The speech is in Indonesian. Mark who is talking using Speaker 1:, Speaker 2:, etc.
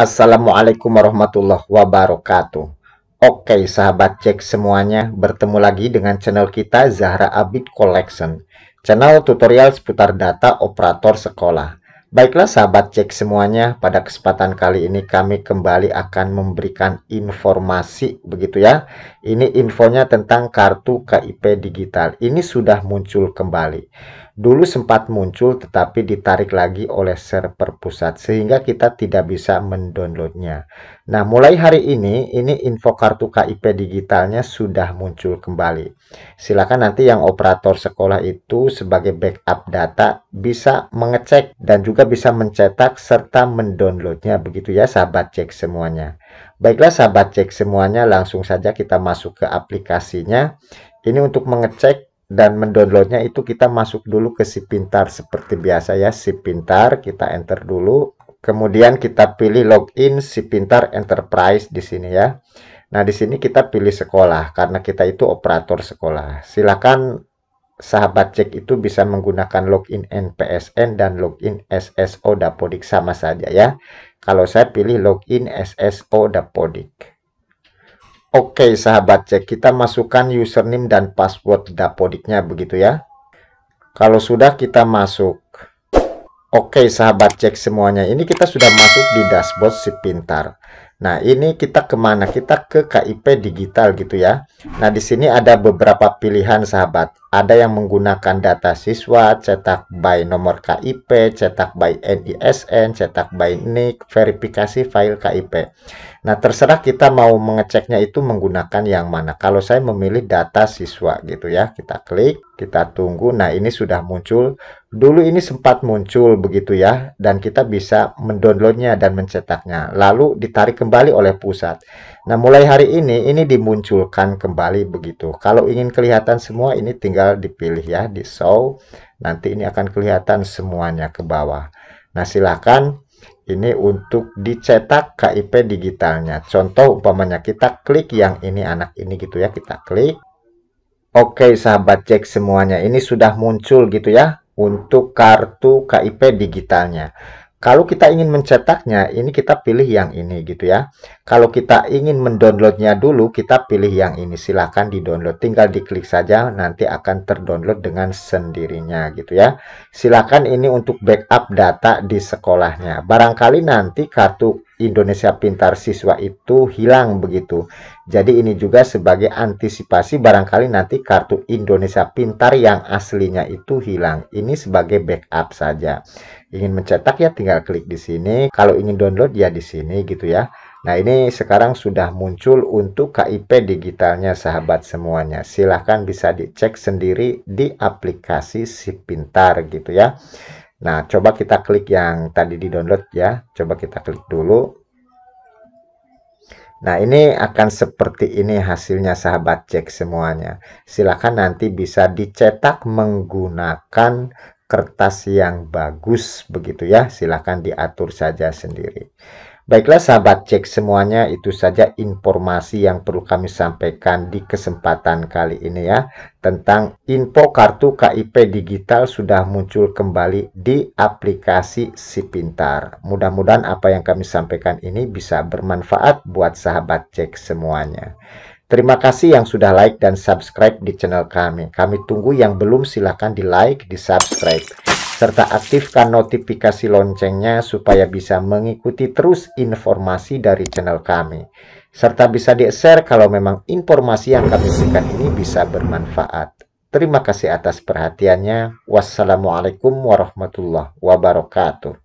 Speaker 1: Assalamualaikum warahmatullahi wabarakatuh. Oke sahabat cek semuanya, bertemu lagi dengan channel kita Zahra Abid Collection. Channel tutorial seputar data operator sekolah. Baiklah sahabat cek semuanya, pada kesempatan kali ini kami kembali akan memberikan informasi begitu ya. Ini infonya tentang kartu KIP digital. Ini sudah muncul kembali dulu sempat muncul tetapi ditarik lagi oleh server pusat sehingga kita tidak bisa mendownloadnya. Nah, mulai hari ini ini info kartu KIP digitalnya sudah muncul kembali. Silakan nanti yang operator sekolah itu sebagai backup data bisa mengecek dan juga bisa mencetak serta mendownloadnya begitu ya sahabat cek semuanya. Baiklah sahabat cek semuanya langsung saja kita masuk ke aplikasinya. Ini untuk mengecek dan mendownloadnya itu kita masuk dulu ke si pintar seperti biasa ya si pintar kita enter dulu kemudian kita pilih login si pintar enterprise di sini ya nah di sini kita pilih sekolah karena kita itu operator sekolah silakan sahabat cek itu bisa menggunakan login NPSN dan login SSO Dapodik sama saja ya kalau saya pilih login SSO Dapodik Oke sahabat cek, kita masukkan username dan password dapodiknya begitu ya. Kalau sudah kita masuk. Oke sahabat cek semuanya, ini kita sudah masuk di dashboard si pintar. Nah, ini kita kemana? Kita ke KIP digital gitu ya. Nah, di sini ada beberapa pilihan sahabat. Ada yang menggunakan data siswa, cetak by nomor KIP, cetak by NISN, cetak by NIK, verifikasi file KIP. Nah, terserah kita mau mengeceknya itu menggunakan yang mana. Kalau saya memilih data siswa gitu ya, kita klik kita tunggu nah ini sudah muncul dulu ini sempat muncul begitu ya dan kita bisa mendownloadnya dan mencetaknya lalu ditarik kembali oleh pusat nah mulai hari ini ini dimunculkan kembali begitu kalau ingin kelihatan semua ini tinggal dipilih ya di show nanti ini akan kelihatan semuanya ke bawah nah silahkan ini untuk dicetak KIP digitalnya contoh umpamanya kita klik yang ini anak ini gitu ya kita klik Oke sahabat cek semuanya ini sudah muncul gitu ya untuk kartu KIP digitalnya. Kalau kita ingin mencetaknya ini kita pilih yang ini gitu ya. Kalau kita ingin mendownloadnya dulu kita pilih yang ini silahkan di download tinggal diklik saja nanti akan terdownload dengan sendirinya gitu ya. Silahkan ini untuk backup data di sekolahnya. Barangkali nanti kartu Indonesia Pintar Siswa itu hilang begitu. Jadi ini juga sebagai antisipasi barangkali nanti kartu Indonesia Pintar yang aslinya itu hilang. Ini sebagai backup saja. Ingin mencetak ya tinggal klik di sini. Kalau ingin download ya di sini gitu ya. Nah ini sekarang sudah muncul untuk KIP digitalnya sahabat semuanya. Silahkan bisa dicek sendiri di aplikasi Si Pintar gitu ya. Nah, coba kita klik yang tadi di-download ya. Coba kita klik dulu. Nah, ini akan seperti ini hasilnya sahabat cek semuanya. Silakan nanti bisa dicetak menggunakan kertas yang bagus begitu ya. Silakan diatur saja sendiri. Baiklah sahabat cek semuanya itu saja informasi yang perlu kami sampaikan di kesempatan kali ini ya tentang info kartu KIP digital sudah muncul kembali di aplikasi Sipintar. Mudah-mudahan apa yang kami sampaikan ini bisa bermanfaat buat sahabat cek semuanya. Terima kasih yang sudah like dan subscribe di channel kami. Kami tunggu yang belum silahkan di like, di subscribe serta aktifkan notifikasi loncengnya supaya bisa mengikuti terus informasi dari channel kami. Serta bisa di-share kalau memang informasi yang kami berikan ini bisa bermanfaat. Terima kasih atas perhatiannya. Wassalamualaikum warahmatullahi wabarakatuh.